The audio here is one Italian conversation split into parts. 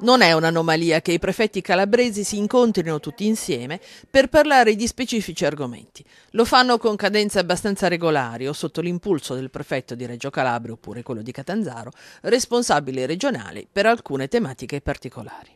Non è un'anomalia che i prefetti calabresi si incontrino tutti insieme per parlare di specifici argomenti. Lo fanno con cadenze abbastanza regolari o sotto l'impulso del prefetto di Reggio Calabria oppure quello di Catanzaro, responsabili regionali per alcune tematiche particolari.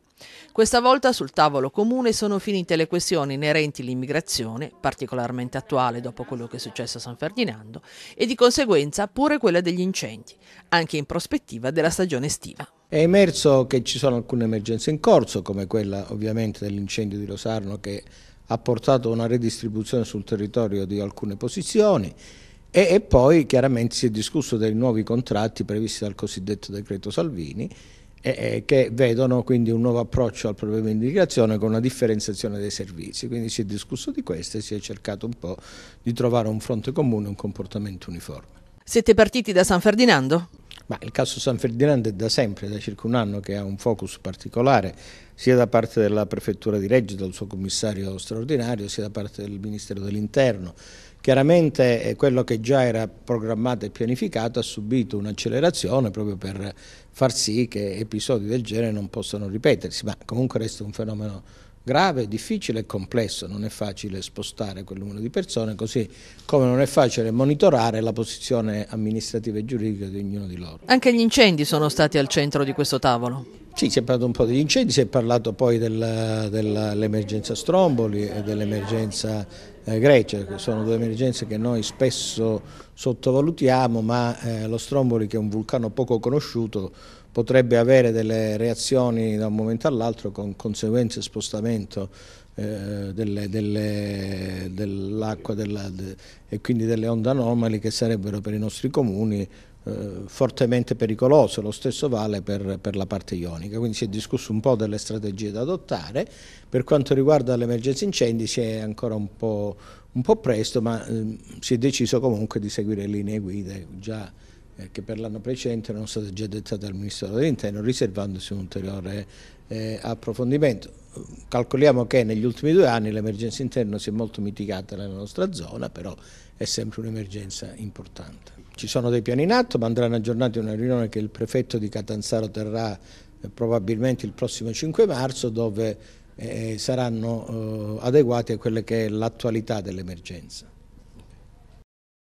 Questa volta sul tavolo comune sono finite le questioni inerenti all'immigrazione, particolarmente attuale dopo quello che è successo a San Ferdinando, e di conseguenza pure quella degli incendi, anche in prospettiva della stagione estiva. È emerso che ci sono alcune emergenze in corso, come quella ovviamente dell'incendio di Rosarno che ha portato a una redistribuzione sul territorio di alcune posizioni e, e, poi chiaramente si è discusso dei nuovi contratti previsti dal cosiddetto decreto Salvini e, e che vedono quindi un nuovo approccio al problema di immigrazione con una differenziazione dei servizi. Quindi si è discusso di questo e si è cercato un po' di trovare un fronte comune, un comportamento uniforme. Siete partiti da San Ferdinando? Ma il caso San Ferdinando è da sempre, da circa un anno, che ha un focus particolare sia da parte della Prefettura di Reggio, dal suo commissario straordinario, sia da parte del Ministero dell'Interno. Chiaramente eh, quello che già era programmato e pianificato ha subito un'accelerazione proprio per far sì che episodi del genere non possano ripetersi, ma comunque resta un fenomeno grave, difficile e complesso, non è facile spostare quel numero di persone, così come non è facile monitorare la posizione amministrativa e giuridica di ognuno di loro. Anche gli incendi sono stati al centro di questo tavolo. Sì, si è parlato un po' degli incendi, si è parlato poi dell'emergenza Stromboli e dell'emergenza eh, Grecia, che sono due emergenze che noi spesso sottovalutiamo, ma eh, lo Stromboli che è un vulcano poco conosciuto potrebbe avere delle reazioni da un momento all'altro con conseguenze spostamento eh, dell'acqua dell de, e quindi delle onde anomali che sarebbero per i nostri comuni eh, fortemente pericolose, lo stesso vale per, per, la parte ionica, quindi si è discusso un po' delle strategie da adottare, per quanto riguarda l'emergenza incendi si è ancora un po', un po presto ma eh, si è deciso comunque di seguire linee guida già eh, che per l'anno precedente erano state già dettate dal Ministero dell'Interno riservandosi un ulteriore eh, approfondimento. Calcoliamo che negli ultimi due anni l'emergenza interna si è molto mitigata nella nostra zona, però è sempre un'emergenza importante. Ci sono dei piani in atto, ma andranno aggiornati una riunione che il prefetto di Catanzaro terrà eh, probabilmente il prossimo 5 marzo, dove eh, saranno eh, adeguati a quella che è l'attualità dell'emergenza.